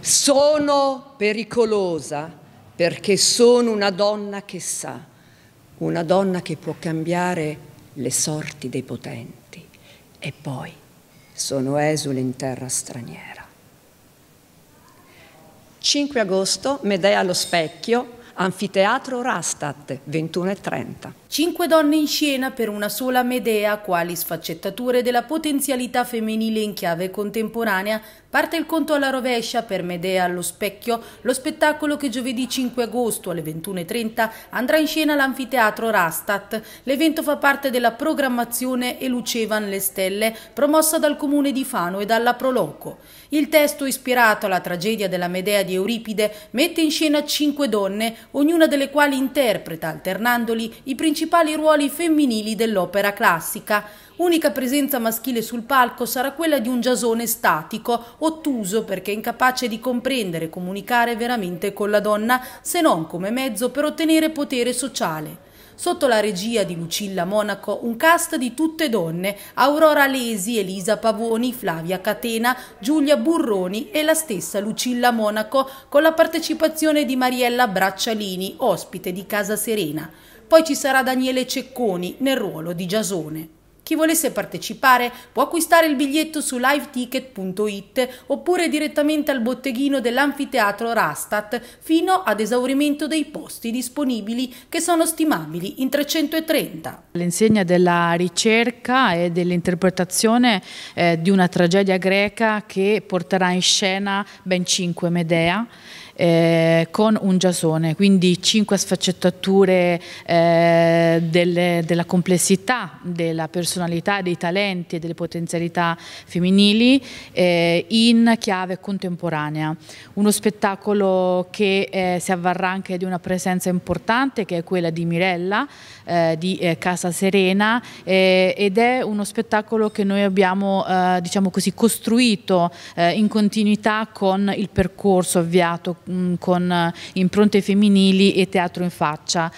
Sono pericolosa perché sono una donna che sa, una donna che può cambiare le sorti dei potenti. E poi sono esule in terra straniera. 5 agosto, Medea allo specchio, Anfiteatro Rastat, 21.30. Cinque donne in scena per una sola Medea, quali sfaccettature della potenzialità femminile in chiave contemporanea, parte il conto alla rovescia per Medea allo specchio, lo spettacolo che giovedì 5 agosto alle 21.30 andrà in scena all'Anfiteatro Rastat. L'evento fa parte della programmazione E Lucevan le stelle, promossa dal comune di Fano e dalla Proloco. Il testo ispirato alla tragedia della Medea di Euripide mette in scena cinque donne, ognuna delle quali interpreta, alternandoli, i principali ruoli femminili dell'opera classica. Unica presenza maschile sul palco sarà quella di un giasone statico, ottuso perché incapace di comprendere e comunicare veramente con la donna, se non come mezzo per ottenere potere sociale. Sotto la regia di Lucilla Monaco, un cast di tutte donne, Aurora Lesi, Elisa Pavoni, Flavia Catena, Giulia Burroni e la stessa Lucilla Monaco, con la partecipazione di Mariella Braccialini, ospite di Casa Serena. Poi ci sarà Daniele Cecconi nel ruolo di Giasone. Chi volesse partecipare può acquistare il biglietto su liveticket.it oppure direttamente al botteghino dell'anfiteatro Rastat fino ad esaurimento dei posti disponibili che sono stimabili in 330. L'insegna della ricerca e dell'interpretazione eh, di una tragedia greca che porterà in scena ben cinque Medea eh, con un giasone, quindi cinque sfaccettature eh, delle, della complessità, della personalità, dei talenti e delle potenzialità femminili eh, in chiave contemporanea. Uno spettacolo che eh, si avvarrà anche di una presenza importante che è quella di Mirella eh, di eh, Casa Serena ed è uno spettacolo che noi abbiamo diciamo così, costruito in continuità con il percorso avviato Mm, con eh, impronte femminili e teatro in faccia.